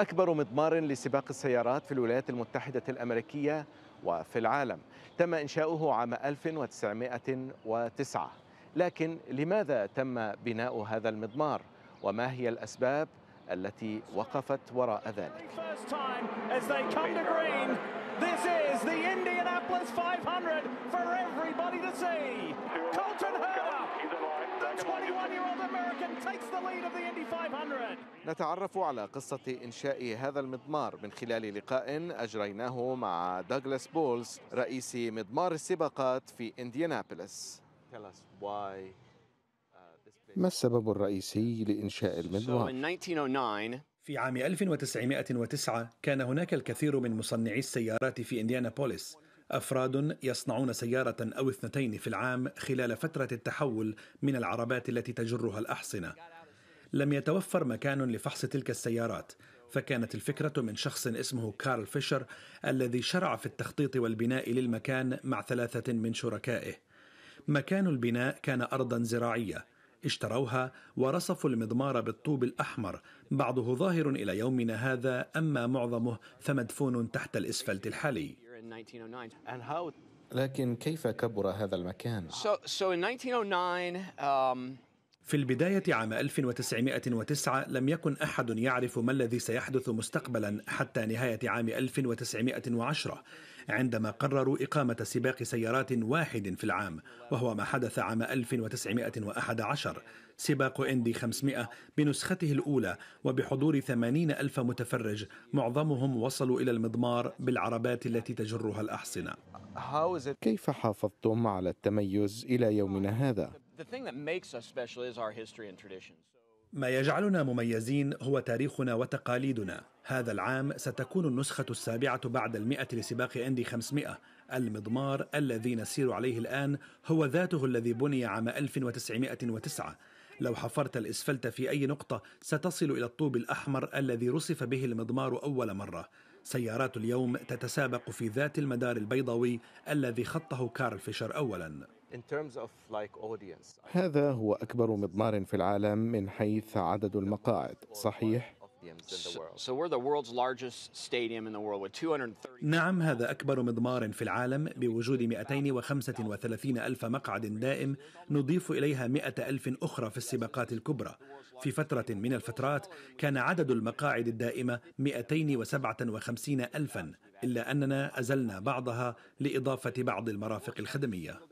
أكبر مضمار لسباق السيارات في الولايات المتحدة الأمريكية وفي العالم تم إنشاؤه عام 1909 لكن لماذا تم بناء هذا المضمار وما هي الأسباب التي وقفت وراء ذلك نتعرف على قصة إنشاء هذا المضمار من خلال لقاء أجريناه مع دوغلاس بولز رئيس مضمار السباقات في إنديانابوليس uh, ما السبب الرئيسي لإنشاء المضمار؟ oh في عام 1909 كان هناك الكثير من مصنعي السيارات في إنديانابوليس أفراد يصنعون سيارة أو اثنتين في العام خلال فترة التحول من العربات التي تجرها الأحصنة لم يتوفر مكان لفحص تلك السيارات فكانت الفكرة من شخص اسمه كارل فيشر الذي شرع في التخطيط والبناء للمكان مع ثلاثة من شركائه مكان البناء كان أرضا زراعية اشتروها ورصفوا المضمار بالطوب الأحمر بعضه ظاهر إلى يومنا هذا أما معظمه فمدفون تحت الإسفلت الحالي in 1909. And how لكن كيف كبر هذا المكان؟ So, so in 1909, um, في البداية عام 1909 لم يكن أحد يعرف ما الذي سيحدث مستقبلا حتى نهاية عام 1910 عندما قرروا إقامة سباق سيارات واحد في العام وهو ما حدث عام 1911 سباق إندي 500 بنسخته الأولى وبحضور 80 ألف متفرج معظمهم وصلوا إلى المضمار بالعربات التي تجرها الأحصنة كيف حافظتم على التميز إلى يومنا هذا؟ ما يجعلنا مميزين هو تاريخنا وتقاليدنا هذا العام ستكون النسخة السابعة بعد المئة لسباق أندي 500 المضمار الذي نسير عليه الآن هو ذاته الذي بني عام 1909 لو حفرت الإسفلت في أي نقطة ستصل إلى الطوب الأحمر الذي رصف به المضمار أول مرة سيارات اليوم تتسابق في ذات المدار البيضاوي الذي خطه كارل فيشر أولاً هذا هو أكبر مضمار في العالم من حيث عدد المقاعد صحيح؟ نعم هذا أكبر مضمار في العالم بوجود 235 ألف مقعد دائم نضيف إليها 100 ألف أخرى في السباقات الكبرى في فترة من الفترات كان عدد المقاعد الدائمة 257 ألفا إلا أننا أزلنا بعضها لإضافة بعض المرافق الخدمية